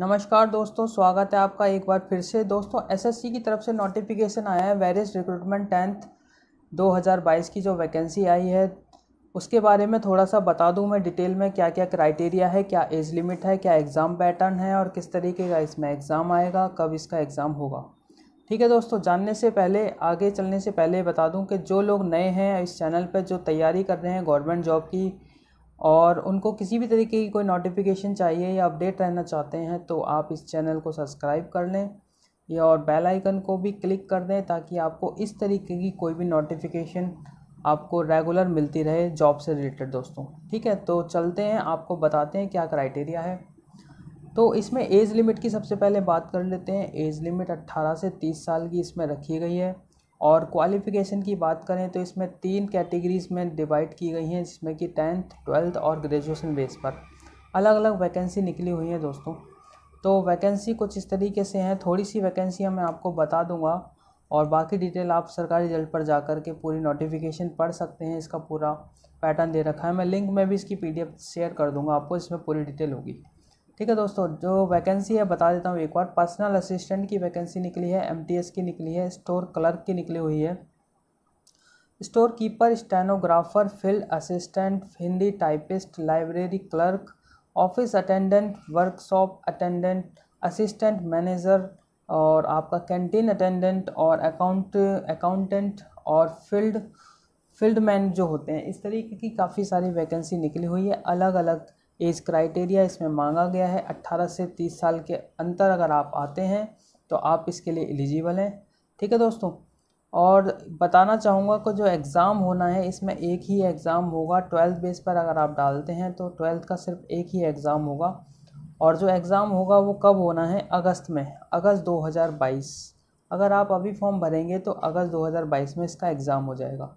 नमस्कार दोस्तों स्वागत है आपका एक बार फिर से दोस्तों एसएससी की तरफ से नोटिफिकेशन आया है वेरियस रिक्रूटमेंट टेंथ 2022 की जो वैकेंसी आई है उसके बारे में थोड़ा सा बता दूं मैं डिटेल में क्या क्या क्राइटेरिया है क्या एज लिमिट है क्या एग्ज़ाम पैटर्न है और किस तरीके का इसमें एग्ज़ाम आएगा कब इसका एग्ज़ाम होगा ठीक है दोस्तों जानने से पहले आगे चलने से पहले बता दूँ कि जो लोग नए हैं इस चैनल पर जो तैयारी कर रहे हैं गवर्नमेंट जॉब की और उनको किसी भी तरीके की कोई नोटिफिकेशन चाहिए या अपडेट रहना चाहते हैं तो आप इस चैनल को सब्सक्राइब कर लें या और बेल आइकन को भी क्लिक कर दें ताकि आपको इस तरीके की कोई भी नोटिफिकेशन आपको रेगुलर मिलती रहे जॉब से रिलेटेड दोस्तों ठीक है तो चलते हैं आपको बताते हैं क्या क्राइटेरिया है तो इसमें एज लिमिट की सबसे पहले बात कर लेते हैं एज लिमिट 18 से 30 साल की इसमें रखी गई है और क्वालिफ़िकेशन की बात करें तो इसमें तीन कैटेगरीज़ में डिवाइड की गई हैं जिसमें कि टेंथ ट्वेल्थ और ग्रेजुएशन बेस पर अलग अलग वैकेंसी निकली हुई हैं दोस्तों तो वैकेंसी कुछ इस तरीके से हैं थोड़ी सी वैकेंसियाँ मैं आपको बता दूंगा और बाकी डिटेल आप सरकारी रिजल्ट पर जा के पूरी नोटिफिकेशन पढ़ सकते हैं इसका पूरा पैटर्न दे रखा है मैं लिंक में भी इसकी पी शेयर कर दूंगा आपको इसमें पूरी डिटेल होगी ठीक है दोस्तों जो वैकेंसी है बता देता हूँ एक बार पर्सनल असिस्टेंट की वैकेंसी निकली है एम की निकली है स्टोर क्लर्क की निकली हुई है store keeper stenographer field assistant Hindi typist library clerk office attendant workshop attendant assistant manager और आपका कैंटीन अटेंडेंट और अकाउंट अकाउंटेंट और फील्ड फील्ड मैन जो होते हैं इस तरीके की काफ़ी सारी वैकेंसी निकली हुई है अलग अलग एज क्राइटेरिया इसमें मांगा गया है 18 से 30 साल के अंतर अगर आप आते हैं तो आप इसके लिए एलिजिबल हैं ठीक है दोस्तों और बताना चाहूँगा कि जो एग्ज़ाम होना है इसमें एक ही एग्ज़ाम होगा ट्वेल्थ बेस पर अगर आप डालते हैं तो ट्वेल्थ का सिर्फ एक ही एग्ज़ाम होगा और जो एग्ज़ाम होगा वो कब होना है अगस्त में अगस्त 2022 अगर आप अभी फॉर्म भरेंगे तो अगस्त 2022 में इसका एग्ज़ाम हो जाएगा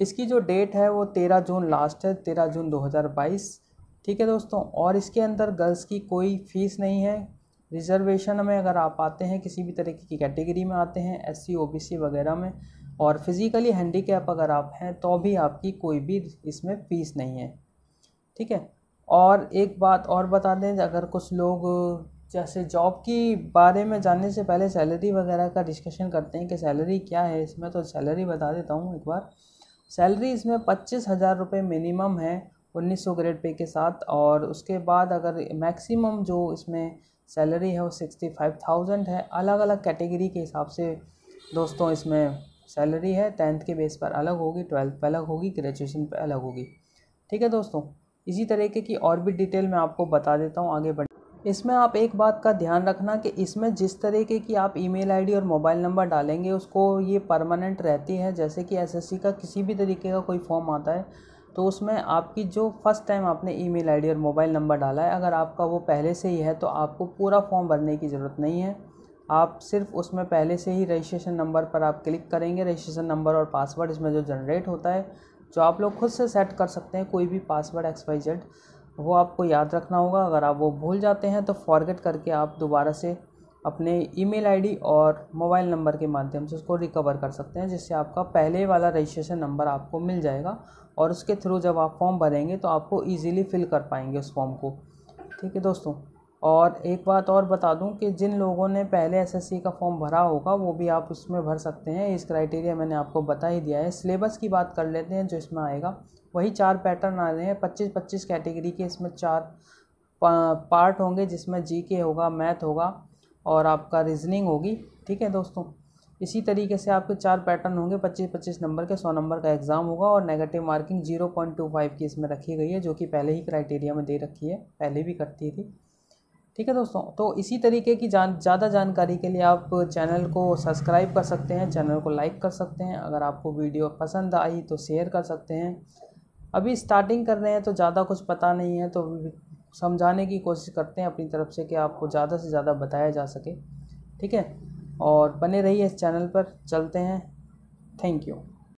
इसकी जो डेट है वो तेरह जून लास्ट है तेरह जून 2022 ठीक है दोस्तों और इसके अंदर गर्ल्स की कोई फीस नहीं है रिजर्वेशन में अगर आप आते हैं किसी भी तरीके की कैटेगरी में आते हैं एस सी वगैरह में और फिज़िकली हैंडीकैप अगर आप हैं तो भी आपकी कोई भी इसमें फ़ीस नहीं है ठीक है और एक बात और बता दें अगर कुछ लोग जैसे जॉब की बारे में जानने से पहले सैलरी वगैरह का डिस्कशन करते हैं कि सैलरी क्या है इसमें तो सैलरी बता देता हूँ एक बार सैलरी इसमें पच्चीस हज़ार रुपये मिनिमम है उन्नीस सौ ग्रेड पे के साथ और उसके बाद अगर मैक्सिमम जो इसमें सैलरी है वो सिक्सटी फाइव थाउजेंड है अलग अलग कैटेगरी के हिसाब से दोस्तों इसमें सैलरी है टेंथ के बेस पर अलग होगी ट्वेल्थ पर अलग होगी ग्रेजुएशन पर अलग होगी ठीक है दोस्तों इसी तरीके की और भी डिटेल मैं आपको बता देता हूँ आगे बढ़ इसमें आप एक बात का ध्यान रखना कि इसमें जिस तरीके की आप ईमेल आईडी और मोबाइल नंबर डालेंगे उसको ये परमानेंट रहती है जैसे कि एसएससी का किसी भी तरीके का कोई फॉर्म आता है तो उसमें आपकी जो फर्स्ट टाइम आपने ईमेल आईडी और मोबाइल नंबर डाला है अगर आपका वो पहले से ही है तो आपको पूरा फॉर्म भरने की ज़रूरत नहीं है आप सिर्फ उसमें पहले से ही रजिस्ट्रेशन नंबर पर आप क्लिक करेंगे रजिस्ट्रेशन नंबर और पासवर्ड इसमें जो जनरेट होता है जो आप लोग खुद से सेट कर सकते हैं कोई भी पासवर्ड एक्सपाइजेड वो आपको याद रखना होगा अगर आप वो भूल जाते हैं तो फॉरगेट करके आप दोबारा से अपने ईमेल आईडी और मोबाइल नंबर के माध्यम से उसको रिकवर कर सकते हैं जिससे आपका पहले वाला रजिस्ट्रेशन नंबर आपको मिल जाएगा और उसके थ्रू जब आप फॉर्म भरेंगे तो आपको इजीली फिल कर पाएंगे उस फॉर्म को ठीक है दोस्तों और एक बात और बता दूं कि जिन लोगों ने पहले एसएससी का फॉर्म भरा होगा वो भी आप उसमें भर सकते हैं इस क्राइटेरिया मैंने आपको बता ही दिया है सिलेबस की बात कर लेते हैं जो इसमें आएगा वही चार पैटर्न आ रहे हैं पच्चीस पच्चीस कैटेगरी के इसमें चार पार्ट होंगे जिसमें जी के होगा मैथ होगा और आपका रीजनिंग होगी ठीक है दोस्तों इसी तरीके से आपके चार पैटर्न होंगे पच्चीस पच्चीस नंबर के सौ नंबर का एग्ज़ाम होगा और negative marking zero point two five की इसमें रखी गई है जो कि पहले ही क्राइटेरिया में दे रखी है पहले भी करती थी ठीक है दोस्तों तो इसी तरीके की जान ज़्यादा जानकारी के लिए आप चैनल को सब्सक्राइब कर सकते हैं चैनल को लाइक कर सकते हैं अगर आपको वीडियो पसंद आई तो शेयर कर सकते हैं अभी स्टार्टिंग कर रहे हैं तो ज़्यादा कुछ पता नहीं है तो समझाने की कोशिश करते हैं अपनी तरफ से कि आपको ज़्यादा से ज़्यादा बताया जा सके ठीक है और बने रहिए इस चैनल पर चलते हैं थैंक यू